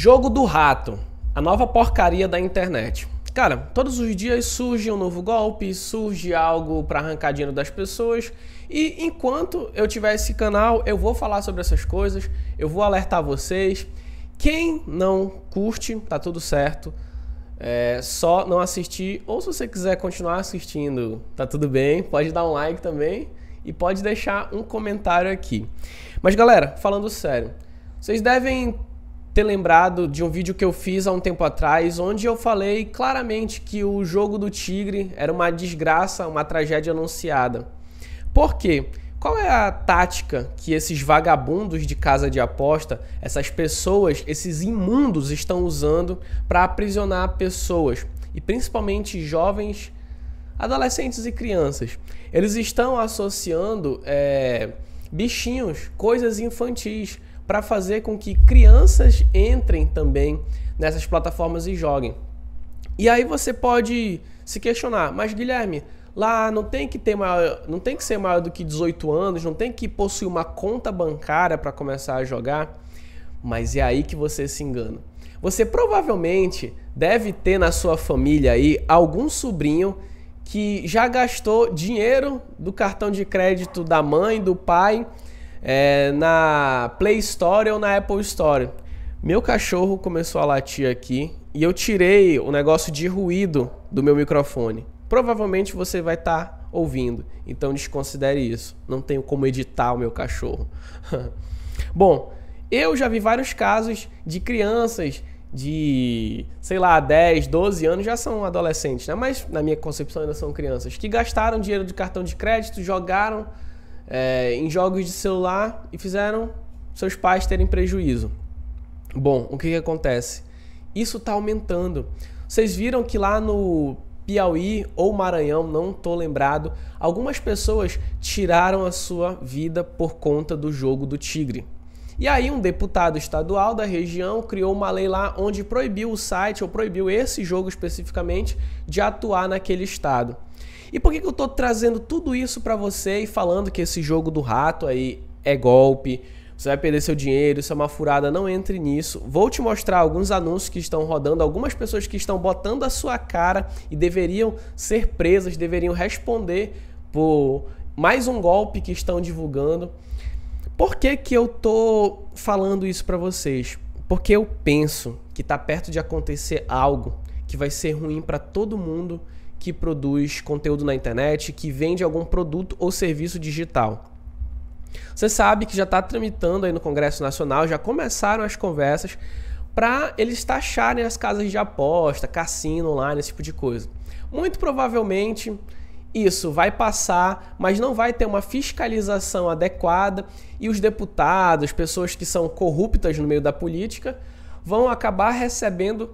Jogo do rato, a nova porcaria da internet. Cara, todos os dias surge um novo golpe, surge algo para arrancar dinheiro das pessoas. E enquanto eu tiver esse canal, eu vou falar sobre essas coisas, eu vou alertar vocês. Quem não curte, tá tudo certo. É só não assistir, ou se você quiser continuar assistindo, tá tudo bem, pode dar um like também e pode deixar um comentário aqui. Mas galera, falando sério, vocês devem ter lembrado de um vídeo que eu fiz há um tempo atrás, onde eu falei claramente que o jogo do Tigre era uma desgraça, uma tragédia anunciada. Por quê? Qual é a tática que esses vagabundos de casa de aposta, essas pessoas, esses imundos estão usando para aprisionar pessoas e principalmente jovens, adolescentes e crianças? Eles estão associando é, bichinhos, coisas infantis para fazer com que crianças entrem também nessas plataformas e joguem. E aí você pode se questionar, mas Guilherme, lá não tem que ter maior, não tem que ser maior do que 18 anos, não tem que possuir uma conta bancária para começar a jogar. Mas é aí que você se engana. Você provavelmente deve ter na sua família aí algum sobrinho que já gastou dinheiro do cartão de crédito da mãe, do pai é, na Play Store ou na Apple Store. Meu cachorro começou a latir aqui e eu tirei o negócio de ruído do meu microfone. Provavelmente você vai estar tá ouvindo, então desconsidere isso. Não tenho como editar o meu cachorro. Bom, eu já vi vários casos de crianças de, sei lá, 10, 12 anos já são adolescentes, né? Mas na minha concepção ainda são crianças que gastaram dinheiro de cartão de crédito, jogaram é, em jogos de celular e fizeram seus pais terem prejuízo. Bom, o que, que acontece? Isso está aumentando. Vocês viram que lá no Piauí ou Maranhão, não tô lembrado, algumas pessoas tiraram a sua vida por conta do jogo do tigre. E aí um deputado estadual da região criou uma lei lá onde proibiu o site ou proibiu esse jogo especificamente de atuar naquele estado. E por que, que eu tô trazendo tudo isso para você e falando que esse jogo do rato aí é golpe, você vai perder seu dinheiro, isso é uma furada, não entre nisso. Vou te mostrar alguns anúncios que estão rodando, algumas pessoas que estão botando a sua cara e deveriam ser presas, deveriam responder por mais um golpe que estão divulgando. Por que, que eu tô falando isso para vocês? Porque eu penso que tá perto de acontecer algo que vai ser ruim para todo mundo que produz conteúdo na internet, que vende algum produto ou serviço digital. Você sabe que já está tramitando aí no Congresso Nacional, já começaram as conversas para eles taxarem as casas de aposta, cassino online, esse tipo de coisa. Muito provavelmente isso vai passar, mas não vai ter uma fiscalização adequada e os deputados, pessoas que são corruptas no meio da política, vão acabar recebendo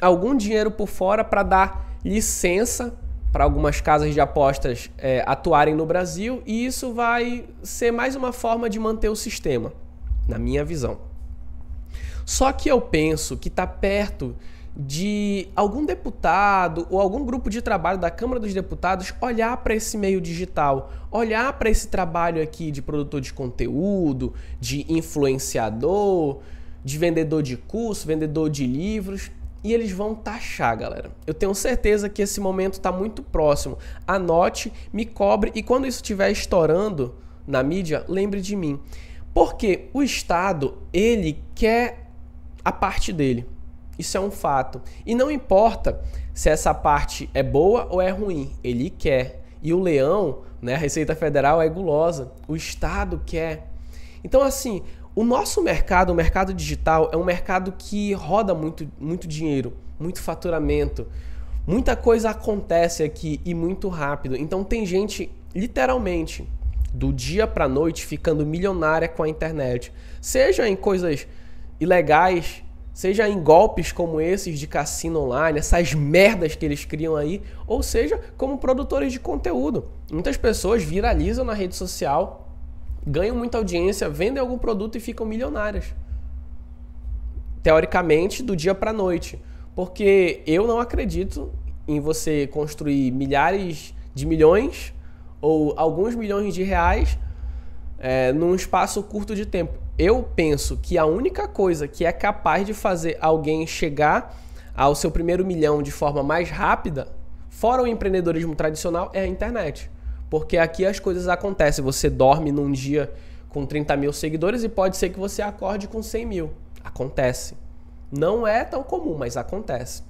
algum dinheiro por fora para dar licença para algumas casas de apostas é, atuarem no Brasil e isso vai ser mais uma forma de manter o sistema, na minha visão. Só que eu penso que está perto de algum deputado ou algum grupo de trabalho da Câmara dos Deputados olhar para esse meio digital, olhar para esse trabalho aqui de produtor de conteúdo, de influenciador, de vendedor de curso, vendedor de livros e eles vão taxar, galera. Eu tenho certeza que esse momento está muito próximo. Anote, me cobre e quando isso estiver estourando na mídia, lembre de mim. Porque o Estado, ele quer a parte dele. Isso é um fato. E não importa se essa parte é boa ou é ruim, ele quer. E o leão, né, a Receita Federal é gulosa, o Estado quer. Então, assim, o nosso mercado, o mercado digital, é um mercado que roda muito, muito dinheiro, muito faturamento. Muita coisa acontece aqui e muito rápido. Então tem gente literalmente do dia para noite ficando milionária com a internet, seja em coisas ilegais, seja em golpes como esses de cassino online, essas merdas que eles criam aí, ou seja, como produtores de conteúdo. Muitas pessoas viralizam na rede social ganham muita audiência, vendem algum produto e ficam milionárias. Teoricamente, do dia para noite. Porque eu não acredito em você construir milhares de milhões ou alguns milhões de reais é, num espaço curto de tempo. Eu penso que a única coisa que é capaz de fazer alguém chegar ao seu primeiro milhão de forma mais rápida, fora o empreendedorismo tradicional, é a internet. Porque aqui as coisas acontecem. Você dorme num dia com 30 mil seguidores e pode ser que você acorde com 100 mil. Acontece. Não é tão comum, mas acontece.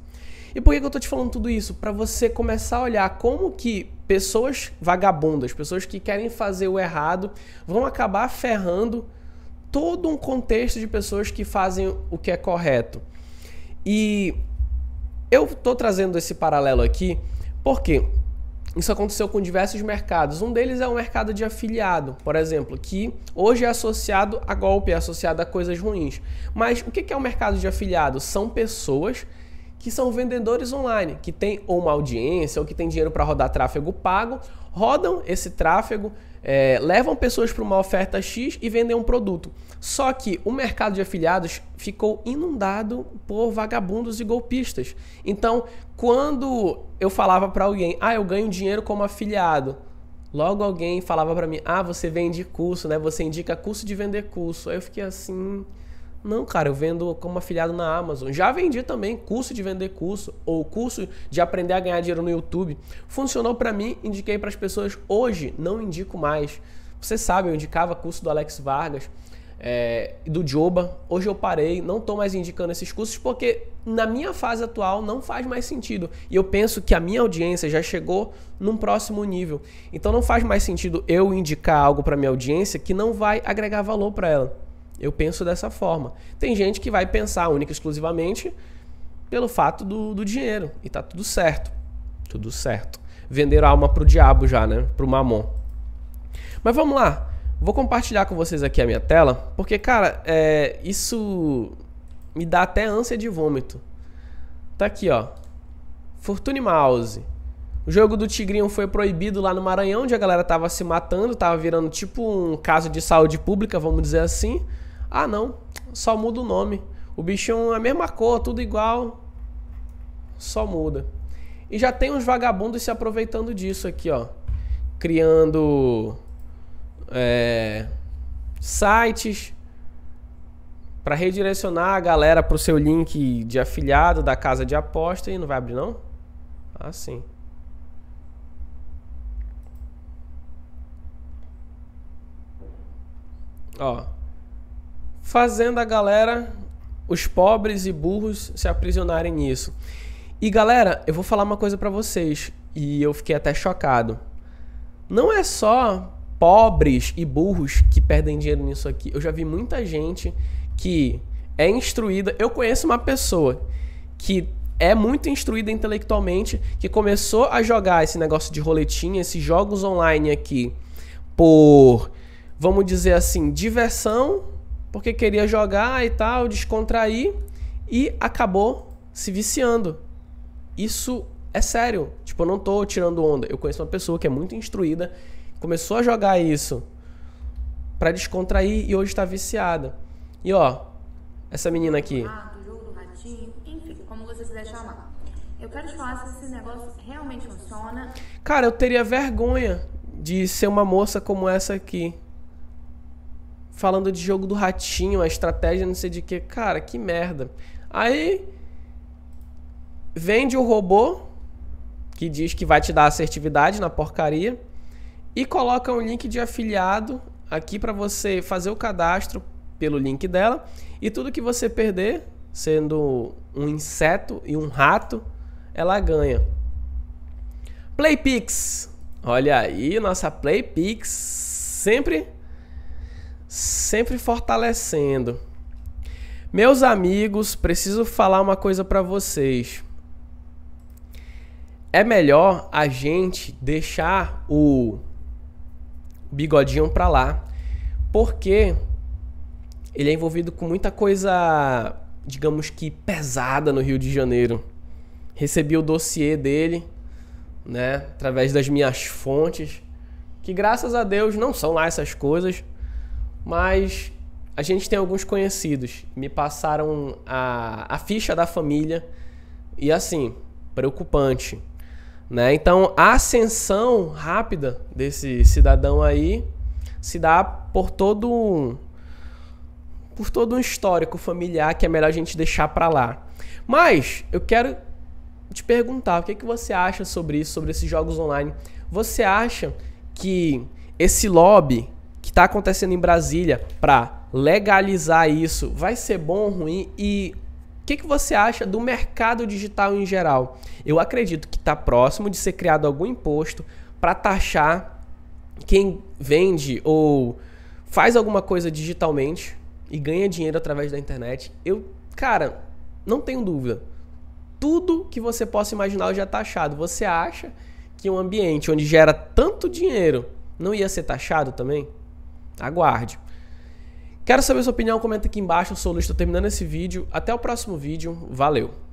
E por que eu estou te falando tudo isso? Para você começar a olhar como que pessoas vagabundas, pessoas que querem fazer o errado, vão acabar ferrando todo um contexto de pessoas que fazem o que é correto. E eu estou trazendo esse paralelo aqui porque isso aconteceu com diversos mercados. Um deles é o mercado de afiliado, por exemplo, que hoje é associado a golpe, é associado a coisas ruins. Mas o que é o mercado de afiliado? São pessoas que são vendedores online, que têm ou uma audiência ou que têm dinheiro para rodar tráfego pago, rodam esse tráfego, é, levam pessoas para uma oferta X e vendem um produto. Só que o mercado de afiliados ficou inundado por vagabundos e golpistas. Então, quando eu falava para alguém, ah, eu ganho dinheiro como afiliado, logo alguém falava para mim, ah, você vende curso, né? Você indica curso de vender curso. Aí eu fiquei assim, não, cara, eu vendo como afiliado na Amazon. Já vendi também curso de vender curso ou curso de aprender a ganhar dinheiro no YouTube. Funcionou para mim, indiquei para as pessoas. Hoje não indico mais. Você sabe, eu indicava curso do Alex Vargas é, do Joba. Hoje eu parei, não estou mais indicando esses cursos porque na minha fase atual não faz mais sentido. E eu penso que a minha audiência já chegou num próximo nível. Então não faz mais sentido eu indicar algo para minha audiência que não vai agregar valor para ela. Eu penso dessa forma. Tem gente que vai pensar única e exclusivamente pelo fato do, do dinheiro. E tá tudo certo. Tudo certo. Vender a alma pro diabo já, né? Pro mamon. Mas vamos lá. Vou compartilhar com vocês aqui a minha tela, porque, cara, é, isso me dá até ânsia de vômito. Tá aqui, ó. Fortune Mouse. O jogo do Tigrinho foi proibido lá no Maranhão, onde a galera tava se matando, tava virando tipo um caso de saúde pública, vamos dizer assim. Ah, não, só muda o nome. O bichão é a mesma cor, tudo igual, só muda. E já tem uns vagabundos se aproveitando disso aqui, ó. Criando é, sites para redirecionar a galera pro seu link de afiliado da casa de aposta e não vai abrir não? Ah, sim. Ó, fazendo a galera, os pobres e burros, se aprisionarem nisso. E galera, eu vou falar uma coisa para vocês, e eu fiquei até chocado. Não é só pobres e burros que perdem dinheiro nisso aqui. Eu já vi muita gente que é instruída. Eu conheço uma pessoa que é muito instruída intelectualmente, que começou a jogar esse negócio de roletinha, esses jogos online aqui, por, vamos dizer assim, diversão porque queria jogar e tal, descontrair e acabou se viciando. Isso é sério. Tipo, eu não tô tirando onda. Eu conheço uma pessoa que é muito instruída, começou a jogar isso para descontrair e hoje tá viciada. E ó, essa menina aqui. Ah, eu quero te falar se esse negócio realmente funciona. Cara, eu teria vergonha de ser uma moça como essa aqui falando de jogo do ratinho, a estratégia não sei de que. Cara, que merda. Aí vende o robô que diz que vai te dar assertividade na porcaria e coloca um link de afiliado aqui para você fazer o cadastro pelo link dela e tudo que você perder, sendo um inseto e um rato, ela ganha. Playpix. Olha aí, nossa Playpix sempre sempre fortalecendo. Meus amigos, preciso falar uma coisa para vocês. É melhor a gente deixar o bigodinho para lá, porque ele é envolvido com muita coisa, digamos que pesada no Rio de Janeiro. Recebi o dossiê dele, né, através das minhas fontes, que graças a Deus não são lá essas coisas, mas a gente tem alguns conhecidos. Me passaram a, a ficha da família. E assim, preocupante. Né? Então, a ascensão rápida desse cidadão aí se dá por todo um, por todo um histórico familiar que é melhor a gente deixar para lá. Mas eu quero te perguntar, o que, é que você acha sobre isso, sobre esses jogos online? Você acha que esse lobby está acontecendo em Brasília para legalizar isso vai ser bom ou ruim? E o que, que você acha do mercado digital em geral? Eu acredito que está próximo de ser criado algum imposto para taxar quem vende ou faz alguma coisa digitalmente e ganha dinheiro através da internet. Eu, cara, não tenho dúvida. Tudo que você possa imaginar já é tá taxado. Você acha que um ambiente onde gera tanto dinheiro não ia ser taxado também? Aguarde. Quero saber sua opinião, comenta aqui embaixo. Eu sou o Luiz, estou terminando esse vídeo. Até o próximo vídeo. Valeu!